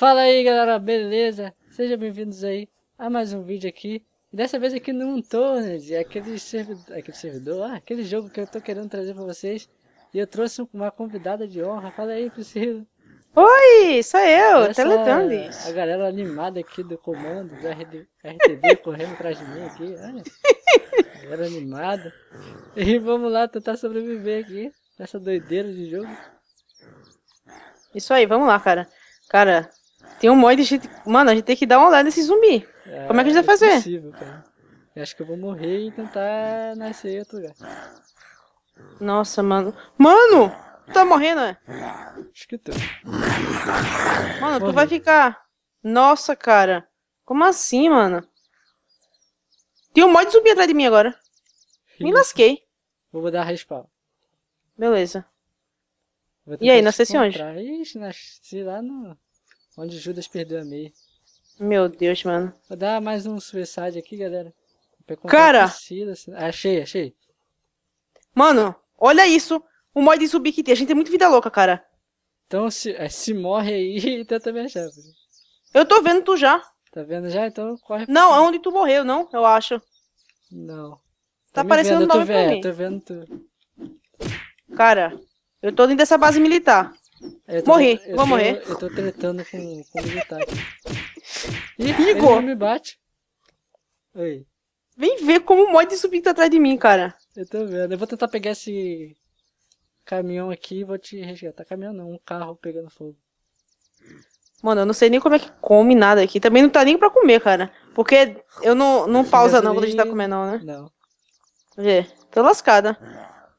Fala aí galera, beleza? Sejam bem-vindos aí a mais um vídeo aqui. Dessa vez aqui no Untorned, é aquele servidor, é aquele servidor, ah, aquele jogo que eu tô querendo trazer pra vocês. E eu trouxe uma convidada de honra, fala aí Priscila. Oi, sou eu, Teletubbies. A galera animada aqui do comando, do RD, RTD correndo atrás de mim aqui, olha. A galera animada. E vamos lá tentar sobreviver aqui, nessa doideira de jogo. Isso aí, vamos lá, cara. Cara, tem um monte de gente. Mano, a gente tem que dar um olhada nesse zumbi. É, Como é que a gente vai é fazer? É possível, cara. Eu acho que eu vou morrer e tentar nascer em outro lugar. Nossa, mano. Mano! Tu tá morrendo, é? Acho que tô. Mano, tu vai ficar. Nossa, cara. Como assim, mano? Tem um monte de zumbi atrás de mim agora. Me lasquei. Vou dar respawn. Beleza. E aí, se onde? Ixi, nasci lá no. Onde Judas perdeu a meia. Meu Deus, mano. Vou dar mais um suicide aqui, galera. Cara! Assim. Ah, achei, achei. Mano, olha isso. O mod de subir que tem. A gente tem muito vida louca, cara. Então se, é, se morre aí tenta me achar. Eu tô vendo tu já. Tá vendo já? Então corre. Não, é onde tu morreu, não? Eu acho. Não. Tá, tá aparecendo vendo, nome pra mim. Tô vendo tu. Cara, eu tô dentro dessa base militar. É, eu tô, Morri, eu vou tô, morrer. Eu tô tretando com, com o militar. Igor! Ele me bate. Oi. Vem ver como o mod subindo tá atrás de mim, cara. Eu tô vendo. Eu vou tentar pegar esse caminhão aqui e vou te resgatar. Caminhão não, um carro pegando fogo. Mano, eu não sei nem como é que come nada aqui. Também não tá nem pra comer, cara. Porque eu não, não pausa não quando a gente tá comendo, não, né? Não. Vê, tô lascada.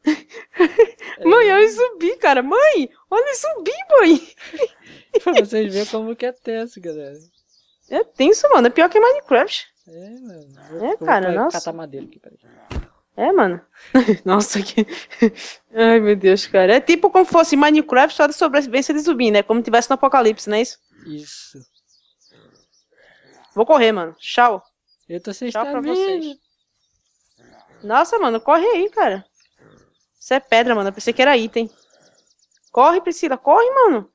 mãe, olha o zumbi, cara. Mãe, olha o zumbi, mãe. pra vocês verem como que é tenso, galera. É tenso, mano. É pior que Minecraft. É, mano. É, vou, é, cara, nossa. catar madeira aqui, peraí. É, mano. Nossa, que... Ai, meu Deus, cara. É tipo como fosse Minecraft só de sobrevivência de zumbi, né? Como tivesse no apocalipse, não é isso? Isso. Vou correr, mano. Tchau. Eu tô sem Tchau pra vocês. Nossa, mano, corre aí, cara. Isso é pedra, mano. Eu pensei que era item. Corre, Priscila, corre, mano.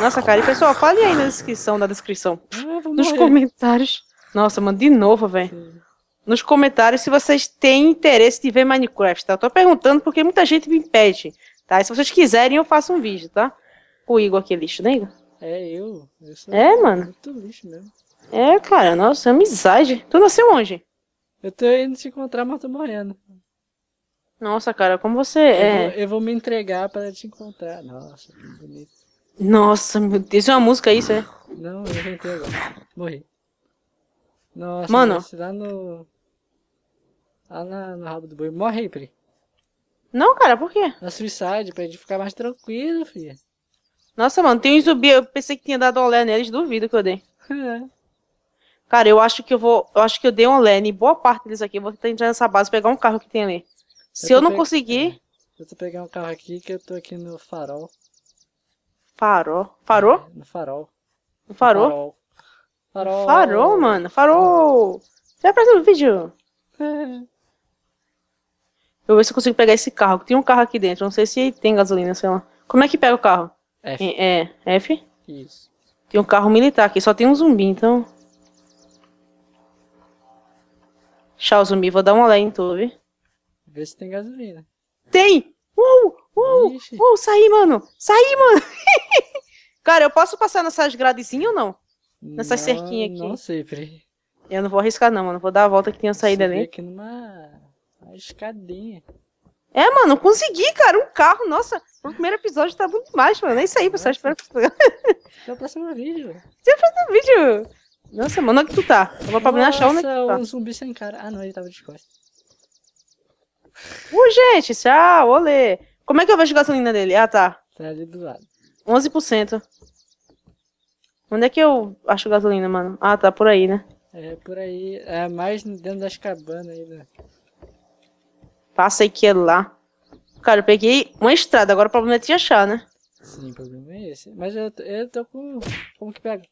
Nossa, cara. E pessoal, fale aí na descrição, da descrição. Ah, Nos comentários. Nossa, mano, de novo, velho. Nos comentários se vocês têm interesse de ver Minecraft, tá? Eu tô perguntando porque muita gente me pede, tá? E se vocês quiserem, eu faço um vídeo, tá? O Igor aqui é lixo, né, Igor? É, eu. É, é, mano. Muito lixo mesmo. É, cara, nossa, amizade. Tu nasceu onde? Eu tô indo te encontrar, mas tô morrendo. Nossa, cara, como você eu é. Vou, eu vou me entregar para te encontrar. Nossa, que bonito. Nossa, meu Deus, isso é uma música isso, é? Não, eu inventei agora. Morri. Nossa, Mano. Nossa, lá no. Lá na, no rabo do boi. Morre aí, Pri. Não, cara, por quê? Na suicide, pra gente ficar mais tranquilo, filha. Nossa, mano, tem um zumbi. Eu pensei que tinha dado olé neles, duvido que eu dei. É. Cara, eu acho que eu vou. Eu acho que eu dei um olé em boa parte deles aqui. Eu vou tentar entrar nessa base, pegar um carro que tem ali. Se eu, eu não pe... conseguir. É. Eu tô pegando um carro aqui que eu tô aqui no farol. Farol? Farol? É, no farol. No farol? farol. Farol. Farol, mano. Farol. Você vai pra vídeo? É. eu vou ver se eu consigo pegar esse carro. Tem um carro aqui dentro. Não sei se tem gasolina, sei lá. Como é que pega o carro? F. É, F? Isso. Tem um carro militar aqui. Só tem um zumbi, então. Tchau, zumbi. Vou dar uma olhada em tu, viu? ver se tem gasolina. Tem! Uou! Uh, Uou! Uh, Ixi. Uh! Saí, mano! Saí, mano! Cara, eu posso passar nessas gradezinhas ou não? Nessas cerquinhas aqui? Não sei, Eu não vou arriscar, não, mano. Vou dar a volta que tem a saída ali. aqui numa uma escadinha. É, mano, consegui, cara. Um carro, nossa. O primeiro episódio tá muito mais mano. É isso aí, pessoal. Espero que Até o então, próximo vídeo. Até o próximo vídeo. Nossa, mano, onde é tu tá? Eu vou pra Nossa, achar onde é que tu tá. um zumbi sem cara. Ah, não, ele tava de costas gente, tchau, olê. Como é que eu vejo a gasolina dele? Ah, tá. Tá ali do lado. 11%. Onde é que eu acho gasolina, mano? Ah, tá por aí, né? É, por aí. É mais dentro das cabanas ainda. aí né? que é lá. Cara, eu peguei uma estrada, agora o problema é te achar, né? Sim, o problema é esse. Mas eu, tô, eu tô com. Como que pega?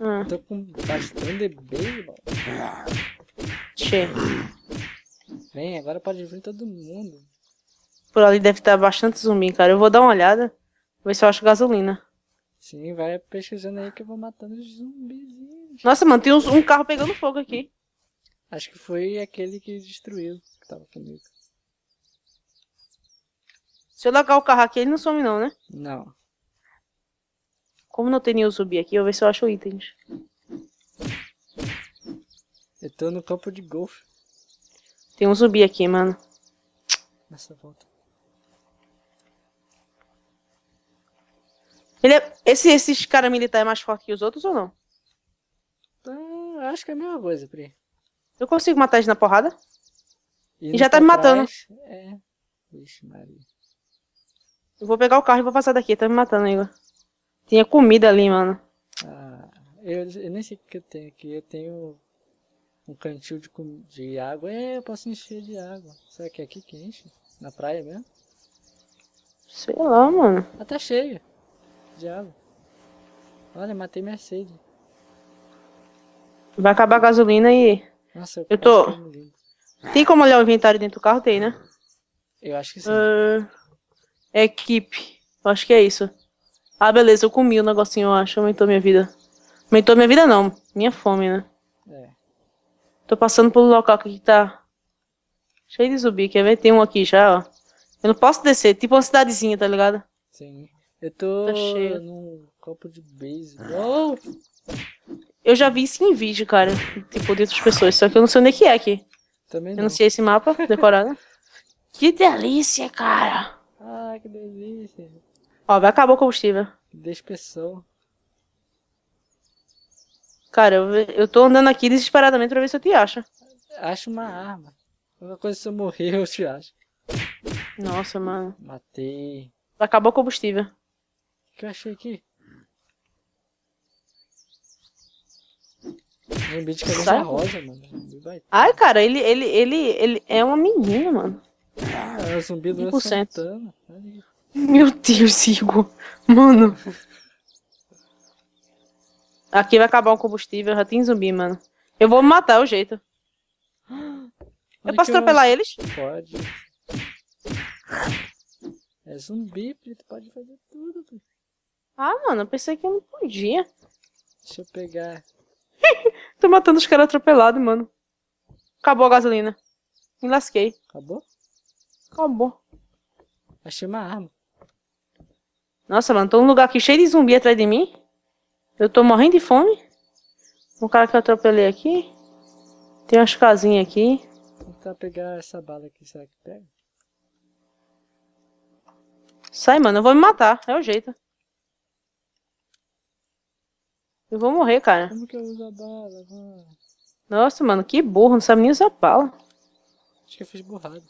Ah. Tô com bastante beijo, mano. Che. Vem, agora pode vir todo mundo. Por ali deve estar bastante zumbi, cara. Eu vou dar uma olhada, ver se eu acho gasolina. Sim, vai pesquisando aí que eu vou matando os zumbis. Nossa, mano, tem um carro pegando fogo aqui. Acho que foi aquele que destruiu, que tava comigo. Se eu largar o carro aqui, ele não some não, né? Não. Como não tem nenhum zumbi aqui, eu vou ver se eu acho itens. Eu tô no campo de golfe. Tem um zumbi aqui, mano. Nossa, volta. Ele é... Esse, esses cara militar é mais forte que os outros ou não? Ah, acho que é a mesma coisa, Pri. Eu consigo matar eles na porrada? E, já tá, tá me matando. é. Vixe, Maria. Eu vou pegar o carro e vou passar daqui, tá me matando, Igor. Tinha comida ali, mano. Ah, eu, eu nem sei o que eu tenho aqui. Eu tenho um cantil de, de água. É, eu posso encher de água. Será que é aqui que enche? Na praia mesmo? Sei lá, mano. Até ah, tá cheio de água. Olha, matei Mercedes. Vai acabar a gasolina e... Nossa, eu, eu tô... Tem como olhar o inventário dentro do carro? Tem, né? Eu acho que sim. Uh, equipe. Eu acho que é isso. Ah, beleza. Eu comi o um negocinho, eu acho. Aumentou minha vida. Aumentou minha vida, não. Minha fome, né? Tô passando pelo local aqui que tá cheio de zumbi, quer ver? Tem um aqui já, ó. Eu não posso descer, tipo uma cidadezinha, tá ligado? Sim. Eu tô tá cheio. num copo de beisebol. Eu já vi isso em vídeo, cara. Tipo, de outras pessoas. Só que eu não sei onde é que é aqui. Também eu não. Eu não sei esse mapa decorado. que delícia, cara. Ah, que delícia. Ó, vai acabar o combustível. Despessão. Cara, eu, eu tô andando aqui desesperadamente pra ver se eu te acho. Acho uma arma. Qualquer coisa se eu morrer, eu te acho. Nossa, mano. Matei. Acabou o combustível. O que eu achei aqui? Zumbi de cabeça rosa, mano. Ai, cara, ele, ele, ele, ele é uma menina, mano. Ah, é um zumbi do Meu Deus, Igor. Mano. Aqui vai acabar o combustível, já tem zumbi, mano. Eu vou matar, é o jeito. eu posso atropelar eu... eles? Pode. É zumbi, tu pode fazer tudo. Ah, mano, eu pensei que eu não podia. Deixa eu pegar. Tô matando os caras atropelados, mano. Acabou a gasolina. Me lasquei. Acabou? Acabou. Achei uma arma. Nossa, mano, tô num lugar aqui cheio de zumbi atrás de mim. Eu tô morrendo de fome. O cara que eu atropelei aqui. Tem umas casinhas aqui. Vou tentar pegar essa bala aqui, será que pega? Sai, mano, eu vou me matar. É o jeito. Eu vou morrer, cara. Como que eu uso a bala, mano? Nossa, mano, que burro. Não sabe nem usar bala. Acho que eu fiz burrado.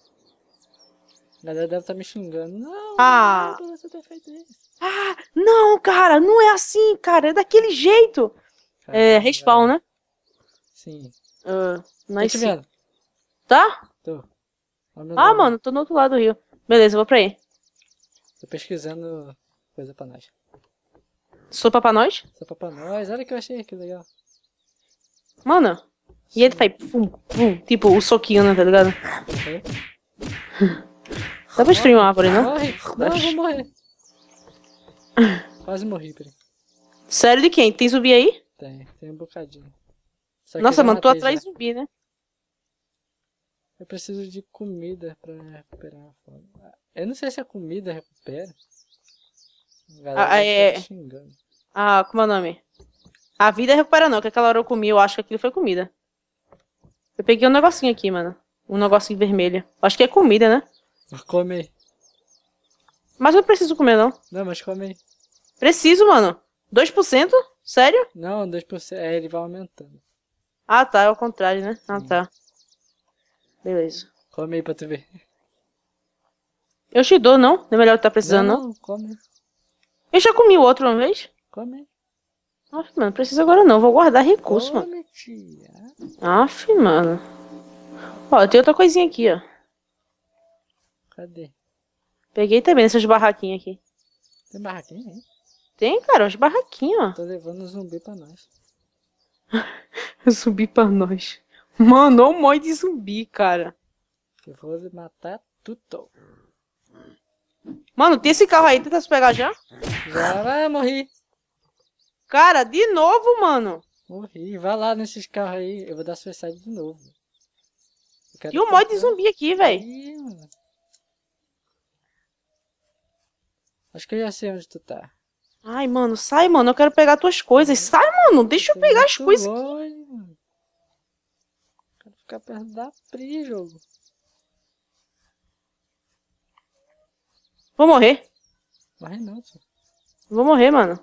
A galera deve estar tá me xingando. Não, ah. não você ter feito isso. Ah, não, cara, não é assim, cara. É daquele jeito. Cara, é, respawn, é. né? Sim. Uh, ah, nice. Tô te vendo. Tá? Tô. Ah, mano, tô no outro lado do rio. Beleza, vou pra aí. Tô pesquisando coisa pra nós. Sopa pra nós? Sopa pra nós. Olha o que eu achei, que legal. Mano, e ele faz pum, pum, tipo o soquinho, né, tá ligado? Uhum. Dá pra destruir uma árvore, não? Morre! Não, eu vou morrer. Quase morri, peraí. Sério de quem? Tem zumbi aí? Tem, tem um bocadinho. Só Nossa, é mano, tô atrás né? de zumbi, né? Eu preciso de comida pra recuperar a fome. Eu não sei se a comida recupera. galera ah, é... xingando. Ah, como é o nome? A vida recupera não, que aquela hora eu comi, eu acho que aquilo foi comida. Eu peguei um negocinho aqui, mano. Um negocinho vermelho. Acho que é comida, né? Mas come Mas eu não preciso comer, não. Não, mas come aí. Preciso, mano. 2%? Sério? Não, 2%. É, ele vai aumentando. Ah, tá. É o contrário, né? Ah, tá. Beleza. Come aí pra tu ver. Eu te dou, não? Não é melhor estar tá precisando, não? Não, come. Eu já comi o outro uma vez. Come. Aff, mano, não precisa agora não. Vou guardar recurso, come, mano. Tia. Aff, mano. Ó, tem outra coisinha aqui, ó. Cadê? Peguei também essas barraquinhas aqui. Tem barraquinha aí? Tem, cara, umas barraquinhas, ó. Tô levando zumbi pra nós. zumbi pra nós. Mano, um monte de zumbi, cara. Eu vou matar tudo. Mano, tem esse carro aí, tenta se pegar já? Já, vai, morri. Cara, de novo, mano. Morri, vai lá nesses carros aí, eu vou dar suicide de novo. E um monte de zumbi aqui, velho. Acho que eu já sei onde tu tá. Ai, mano, sai, mano. Eu quero pegar tuas coisas. Uhum. Sai, mano. Deixa eu pegar as coisas. Longe, mano. Quero ficar perto da Pri, jogo. Vou morrer. Vai não, tio. Vou morrer, mano.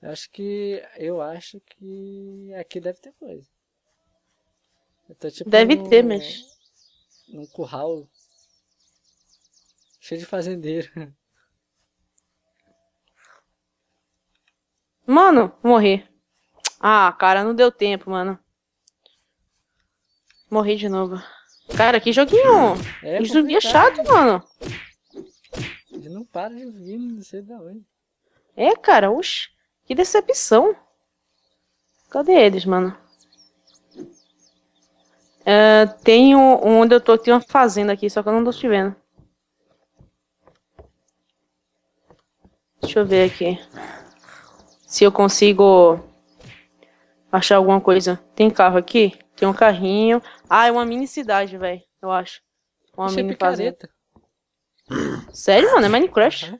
Eu acho que. Eu acho que. Aqui deve ter coisa. Eu tô, tipo, deve ter, mas. Num curral Cheio de fazendeiro. Mano, morri. Ah, cara, não deu tempo, mano. Morri de novo. Cara, que joguinho! É Isso é chato, mano. Ele não para de vir, não sei da onde. É, cara, oxe. Que decepção. Cadê eles, mano? Uh, ah, tem um, onde eu tô, tem uma fazenda aqui, só que eu não tô te vendo. Deixa eu ver aqui. Se eu consigo achar alguma coisa. Tem carro aqui? Tem um carrinho. Ah, é uma mini cidade, velho. Eu acho. Uma é mini picareta. Fazenda. Sério, mano? É Minecraft? É.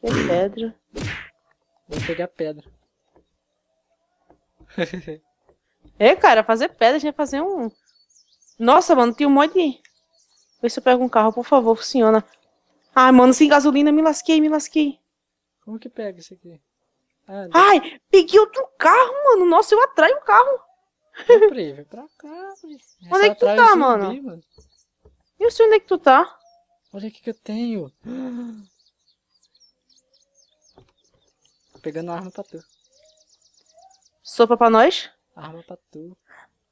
Tem pedra. Vou pegar pedra. é, cara, fazer pedra, a gente vai fazer um. Nossa, mano, tem um monte de. Vê se eu pego um carro, por favor, funciona. Ah, mano, sem gasolina, me lasquei, me lasquei. Como que pega isso aqui? Ah, Ai, peguei outro carro, mano. Nossa, eu atraio o carro. Pri, vem pra cá, Onde é que tu tá, zumbi, mano? mano? Eu sei onde é que tu tá. Olha o que que eu tenho. Pegando arma pra tu. Sopa pra nós? Arma pra tu.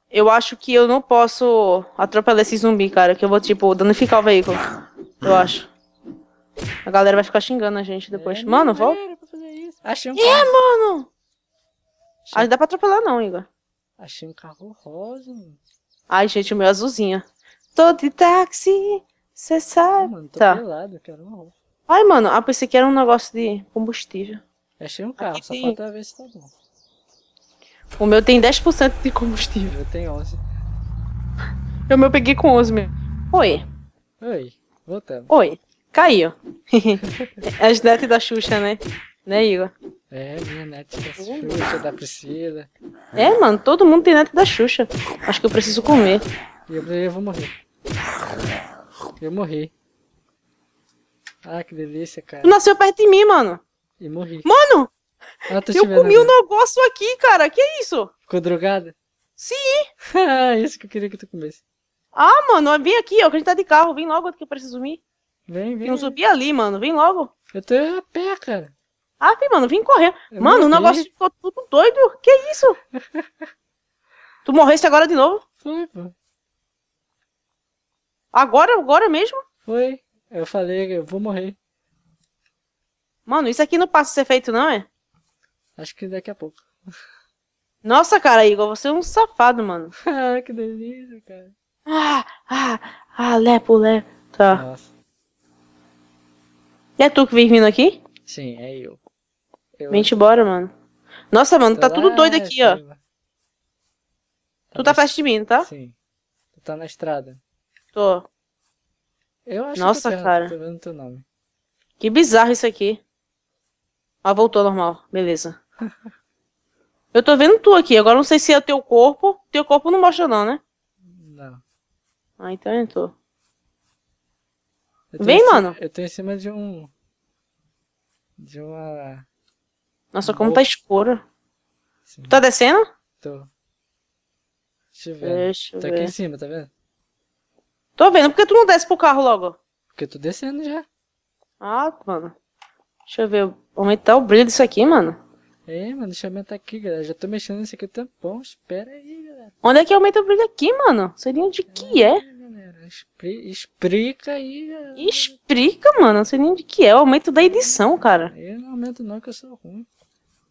Eu acho que eu não posso atropelar esse zumbi, cara. Que eu vou, tipo, danificar o veículo. Eu acho. A galera vai ficar xingando a gente depois. É, mano, volta. Achei um é, carro. É, mano! Achei... Aí ah, dá pra atropelar, não, Igor. Achei um carro rosa, mano. Ai, gente, o meu é azulzinha. Tô de táxi, cê sabe. Ah, mano, tô tá. pelado, quero um rosa. Ai, mano, ah, pensei que era um negócio de combustível. Achei um carro, Aqui só tem... falta ver se tá bom. O meu tem 10% de combustível. O meu tem 11. O meu peguei com 11 mesmo. Oi. Oi, voltamos. Oi. Caiu. As netas da Xuxa, né? Né, Igor? É, minha neta da Xuxa, da Priscila. É, mano, todo mundo tem neta da Xuxa. Acho que eu preciso comer. E eu, eu vou morrer. Eu morri. Ah, que delícia, cara. Tu nasceu perto de mim, mano. E morri. Mano! Ah, eu comi um negócio aqui, cara. Que é isso? Ficou drogada? Sim! Ah, isso que eu queria que tu comesse. Ah, mano, vem aqui, ó, que a gente tá de carro. Vem logo que eu preciso ir. Vem, vem. Tem um zumbi ali, mano. Vem logo. Eu tô a pé, cara. Ah, vem, mano. Vem correr. É eu mano, o negócio ficou tudo doido. Que isso? tu morreste agora de novo? Foi, pô. Agora, agora mesmo? Foi. Eu falei, eu vou morrer. Mano, isso aqui não passa a ser feito, não é? Acho que daqui a pouco. Nossa, cara, Igor, você é um safado, mano. ah, que delícia, cara. Ah, ah, ah, lepo, lepo. Tá. Nossa. E é tu que vem vindo aqui? Sim, é eu. eu... Vem é embora, mano. Nossa, mano, tá, tudo doido aqui, ó. Tá tu tá perto de mim, tá? Sim. Tu tá na estrada. Tô. Eu acho Nossa, que eu cara. Tô vendo teu nome. Que bizarro isso aqui. Ah, voltou normal. Beleza. eu tô vendo tu aqui. Agora não sei se é teu corpo. Teu corpo não mostra não, né? Não. Ah, então é tô. Vem, mano. Eu tô em cima de um. De uma. Nossa, como tá escuro. Sim. Tá descendo? Tô. Deixa eu ver. Deixa eu ver. Tá aqui em cima, tá vendo? Tô vendo, por que tu não desce pro carro logo? Porque eu tô descendo já. Ah, mano. Deixa eu ver, aumentar tá o brilho disso aqui, mano. É, mano, deixa eu aumentar aqui, galera. Já tô mexendo nisso aqui o tampão, espera aí, galera. Onde é que aumenta o brilho aqui, mano? Seria onde é. que é? explica aí. Ah, explica, mano. Não sei nem de que é. O aumento da edição, é, cara. Eu é, não aumento, não, que eu sou ruim.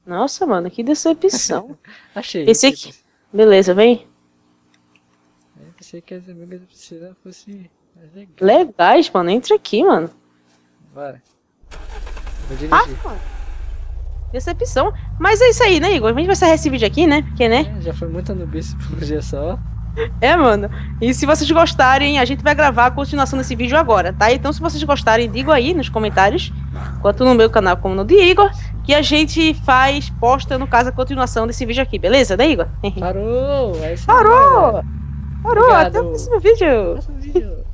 Nossa, mano, que decepção. Achei. Pensei que. Beleza, vem. Eu é, pensei que as amigas precisavam fosse. Legais. legais, mano. Entra aqui, mano. Bora. Vou ah, dirigir. Ah, mano decepção. Mas é isso aí, né, Igor? A gente vai ser esse vídeo aqui, né? Porque, né? É, já foi muita nubice por um dia só. É, mano. E se vocês gostarem, a gente vai gravar a continuação desse vídeo agora, tá? Então, se vocês gostarem, digam aí nos comentários, tanto no meu canal como no de Igor, que a gente faz, posta, no caso, a continuação desse vídeo aqui, beleza, né, Igor? Parou! É Parou! Parou! Obrigado. Até o próximo vídeo! Próximo vídeo.